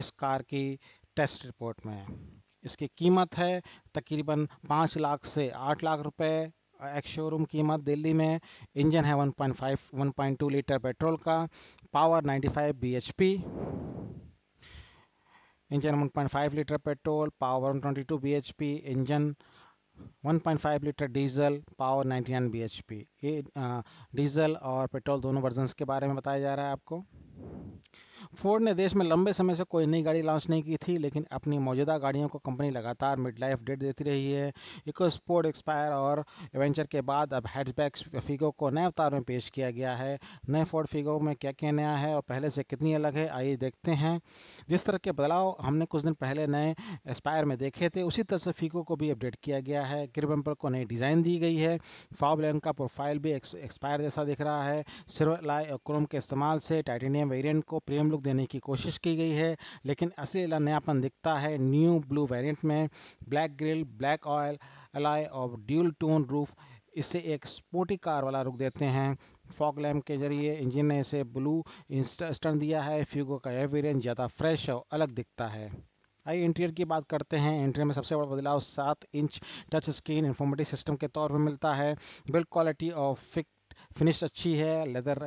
इस कार की test report में इसकी कीमत है तकरीबन पाँच लाख से आठ लाख रुपए एक शोरूम कीमत दिल्ली में इंजन है 1.5 1.2 लीटर पेट्रोल का power 95 bhp engine 1.5 litre petrol power 122 bhp engine 1.5 litre diesel power 99 bhp ये डीजल और पेट्रोल दोनों वर्जन्स के बारे में बताया जा रहा है आपको फोर्ड ने देश में लंबे समय से कोई नई गाड़ी लॉन्च नहीं की थी लेकिन अपनी मौजूदा गाड़ियों को कंपनी लगातार मिड लाइफ डेट देती रही है इको स्पोर्ट एक्सपायर और एवेंचर के बाद अब हैचबैक फिगो को नए अवतार में पेश किया गया है नए फोर्ड फिगो में क्या क्या नया है और पहले से कितनी अलग है आइए देखते हैं जिस तरह के बदलाव हमने कुछ दिन पहले नए एक्सपायर में देखे थे उसी तरह से फिगो को भी अपडेट किया गया है गिर को नई डिज़ाइन दी गई है फॉब लैंड का प्रोफाइल भी एक्सपायर जैसा दिख रहा है सिल्वर लाई और क्रोम के इस्तेमाल से टाइटेनियम वेरियंट को प्रीमियम लुक देने की कोशिश की गई है लेकिन असली नयापन दिखता है न्यू ब्लू वेरिएंट में black grille black oil alloy और ड्यूल टोन रूफ इसे एक स्पोर्टी कार वाला रुक देते हैं फॉग लैम्प के जरिए इंजन ने इसे ब्लू इंस्टन दिया है फ्यूगो का यह वेरियंट ज़्यादा फ्रेश और अलग दिखता है आई इंटीरियर की बात करते हैं इंटीरियर में सबसे बड़ा बदलाव सात inch touch screen informative system के तौर पर मिलता है बिल्ड क्वालिटी और फिक फिनिश अच्छी है लेदर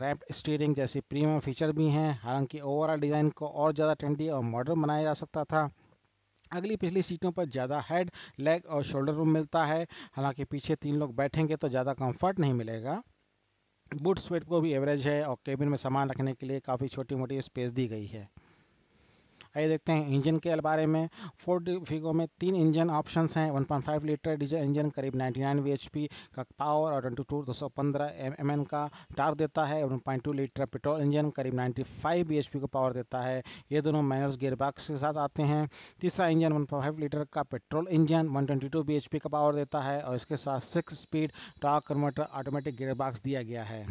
रैप स्टीयरिंग जैसी प्रीमियम फीचर भी हैं हालांकि ओवरऑल डिज़ाइन को और ज़्यादा ट्रेंडी और मॉडर्न बनाया जा सकता था अगली पिछली सीटों पर ज़्यादा हेड लेग और शोल्डर रूम मिलता है हालांकि पीछे तीन लोग बैठेंगे तो ज़्यादा कंफर्ट नहीं मिलेगा बूट स्वेट को भी एवरेज है और केबिन में सामान रखने के लिए काफ़ी छोटी मोटी स्पेस दी गई है आइए देखते हैं इंजन के बारे में फोर्ड फिगो में तीन इंजन ऑप्शन हैं 1.5 लीटर डीजल इंजन करीब 99 bhp का पावर और 22 215 mm का टार देता है 1.2 लीटर पेट्रोल इंजन करीब 95 bhp को पावर देता है ये दोनों माइनस गियरबॉक्स के साथ आते हैं तीसरा इंजन 1.5 लीटर का पेट्रोल इंजन 122 ट्वेंटी का पावर देता है और इसके साथ six speed torque converter automatic gearbox दिया गया है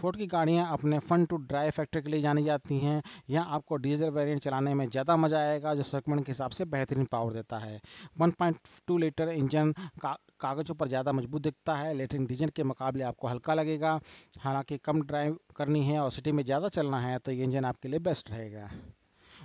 फोर्ड की गाड़ियाँ अपने फन टू ड्राइव फैक्टर के लिए जानी जाती हैं यहाँ आपको डीजल वेरिएंट चलाने में ज़्यादा मज़ा आएगा जो सेगमेंट के हिसाब से बेहतरीन पावर देता है 1.2 लीटर इंजन का कागज़ों पर ज़्यादा मजबूत दिखता है लेकिन डीजल के मुकाबले आपको हल्का लगेगा हालांकि कम ड्राइव करनी है और सिटी में ज़्यादा चलना है तो ये इंजन आपके लिए बेस्ट रहेगा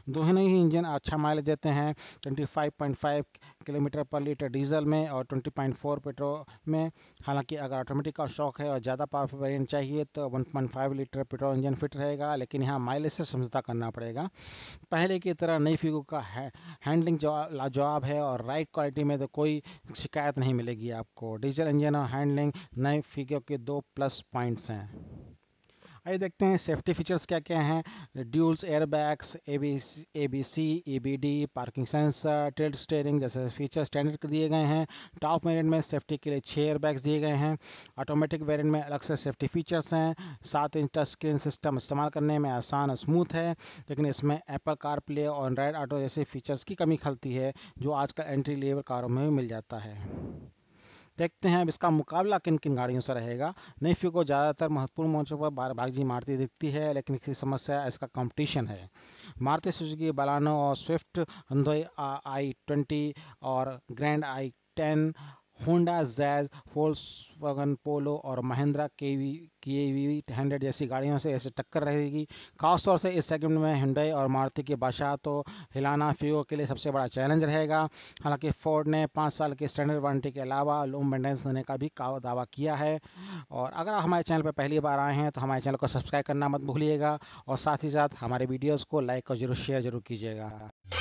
दोनों ही इंजन अच्छा माइलेज देते हैं 25.5 किलोमीटर पर लीटर डीजल में और 20.4 पेट्रोल में हालांकि अगर ऑटोमेटिक का शौक है और ज़्यादा पावरफुल वेरियंट चाहिए तो 1.5 लीटर पेट्रोल इंजन फिट रहेगा लेकिन यहाँ माइलेज से समझौता करना पड़ेगा पहले की तरह नई फिगो का हैंडलिंग लाजवाब है और राइट क्वालिटी में तो कोई शिकायत नहीं मिलेगी आपको डीजल इंजन और हैंडलिंग नई फिगो के दो प्लस पॉइंट्स हैं आइए देखते हैं सेफ्टी फीचर्स क्या क्या हैं duals airbags A B A B C A B D parking sensor tilt steering जैसे फीचर स्टैंडर्ड दिए गए हैं टॉप वेरियंट में सेफ्टी के लिए छः एयरबैग्स दिए गए हैं ऑटोमेटिक वेरियंट में अलग से सेफ्टी फीचर्स हैं सात इंच टच स्क्रीन सिस्टम इस्तेमाल करने में आसान और स्मूथ है लेकिन इसमें एप्पल कार प्ले और एंड्राइड ऑटो जैसे फीचर्स की कमी खलती है जो आजकल एंट्री लेवल कारों में भी मिल जाता है देखते हैं अब इसका मुकाबला किन किन गाड़ियों से रहेगा नेफ्यू को ज़्यादातर महत्वपूर्ण मंचों पर बार बागजी मारती दिखती है लेकिन इसकी समस्या इसका कंपटीशन है मारती सुजुकी बलानो और स्विफ्ट हंदोई आई ट्वेंटी और grand i ten Honda Jazz फोल्स वगन पोलो और महिंद्रा के वी के वी हंड्रेड जैसी गाड़ियों से ऐसे टक्कर रहेगी खासतौर से इस सेगमेंट में हिंडई और मारुति की बादशाह तो हिलाना फ्यूओ के लिए सबसे बड़ा चैलेंज रहेगा हालांकि फोर्ड ने पाँच साल की स्टैंडर्ड वारंटी के अलावा लो मेंटेनेंस देने का भी दावा किया है और अगर आप हमारे चैनल पर पहली बार आए हैं तो हमारे चैनल को सब्सक्राइब करना मत भूलिएगा और साथ ही साथ हमारे वीडियोज़ को लाइक और जरूर शेयर जरूर कीजिएगा